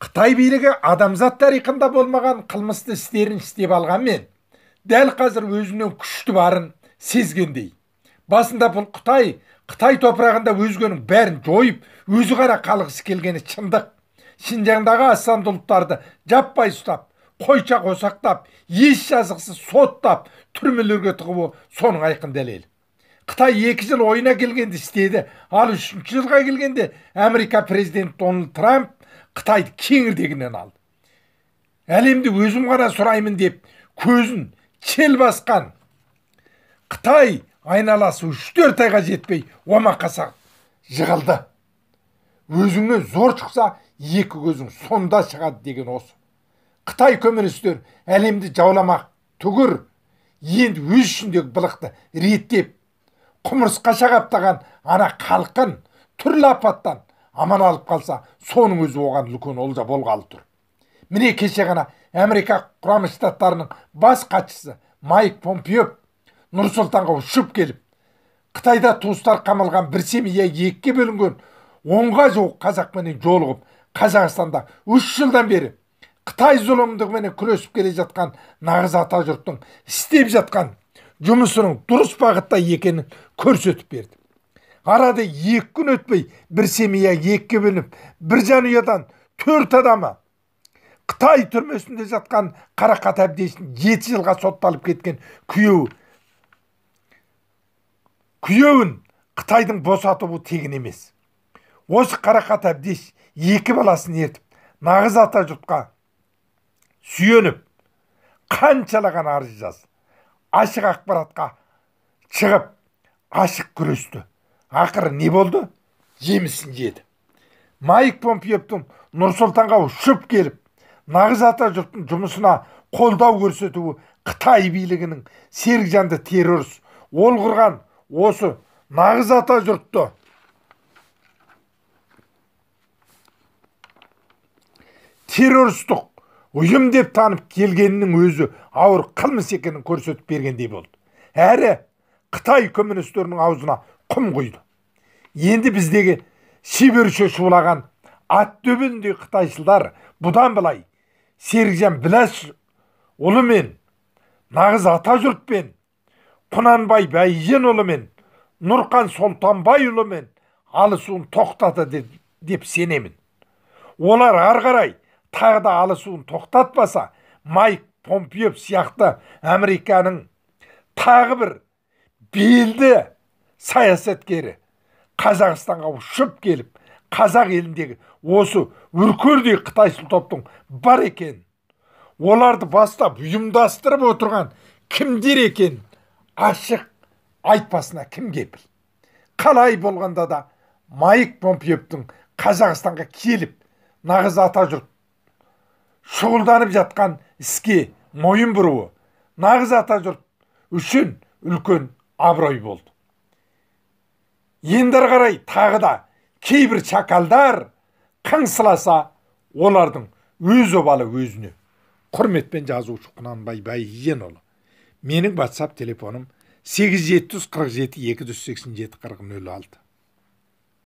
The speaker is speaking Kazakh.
қытай билігі адамзат тарихында болмаған қылмысты істерін істеп алғанмен дәл қазір өзінің күшті барын сезгендей басында бұл қытай қытай топырағында өзгенің бәрін жойып өзі ғана қалғысы келгені шындық шинжаңдағы асанды ұлттарды жаппай ұстап қойша қосақтап еш жазықсыз соттап түрмелерге тығуы соның айқын дәлелі қытай екі жыл ойына келгенді істеді ал үшінші жылға келгенде америка президенті дональд трамп қытайды кеңірдегінен алды әлемді өзім ғана сұраймын деп көзін чел басқан қытай айналасы үш төрт айға жетпей омақаса жығылды өзіңнен зор шықса екі көзің сонда шығады деген осы қытай көмірістер әлемді жауламақ түгір енді өз ішіндегі былықты реттеп құмырсқа шағаптаған ана қалқын түрлі апаттан аман алып қалса соның өзі оған үлкен олжа болғалы тұр міне кеше ғана америка құрама штаттарының бас хатшысы майк помпио нұр сұлтанға ұшып келіп қытайда туыстар қамалған бір семья екіге бөлінген онға жуық қазақпенен жолығып қазақстанда үш жылдан бері қытай зұлымдығыменен күресіп келе жатқан нағыз ата жұрттың істеп жатқан жұмысының дұрыс бағытта екенін көрсетіп берді арада екі күн өтпей бір семья екіге бөлініп бір жанұядан төрт адамы қытай түрмесінде жатқан қарақат әбдесін жеті жылға сотталып кеткен күйеуі күйеуін қытайдың босатуы тегін емес осы қарақат әбдеш екі баласын ертіп нағыз ата жұртқа сүйеніп қаншалаған арыз жазды ашық ақпаратқа шығып ашық күресті ақыры не болды жемісін жеді майк помпеевтің нұр сұлтанға ұшып келіп нағыз ата жұрттың жұмысына қолдау көрсетуі қытай билігінің серікжанды террорист. ол құрған осы нағыз ата жұртты террористық ұйым деп танып келгенінің өзі ауыр қылмыс екенін көрсетіп бергендей болды әрі қытай коммунистерінің аузына құм құйды енді біздегі шеберше шулаған ат төбіндей қытайшылдар бұдан былай серікжан біләш ұлымен нағыз ата жұртпен құнанбай бәйженұлымен нұрқан сұлтанбайұлымен алысуын тоқтады деп, сенемін олар ары қарай тағы алысуын тоқтатпаса майк Помпиев сияқты американың тағы бір белді саясаткері қазақстанға ұшып келіп қазақ еліндегі осы үркердей қытайшыл топтың бар екен, оларды бастап ұйымдастырып отырған кімдер екен, ашық айтпасына кім кепіл қалай болғанда да майк помпеевтің қазақстанға келіп нағыз ата жұрт, шұғылданып жатқан іске мойын бұруы нағыз ата жұрт үшін үлкен абырой болды енді қарай тағы да кейбір шакалдар қыңсыласа олардың өз обалы өзіне құрметпен жазушы құнанбай олы. менің ватсап телефоным 8747 287 4006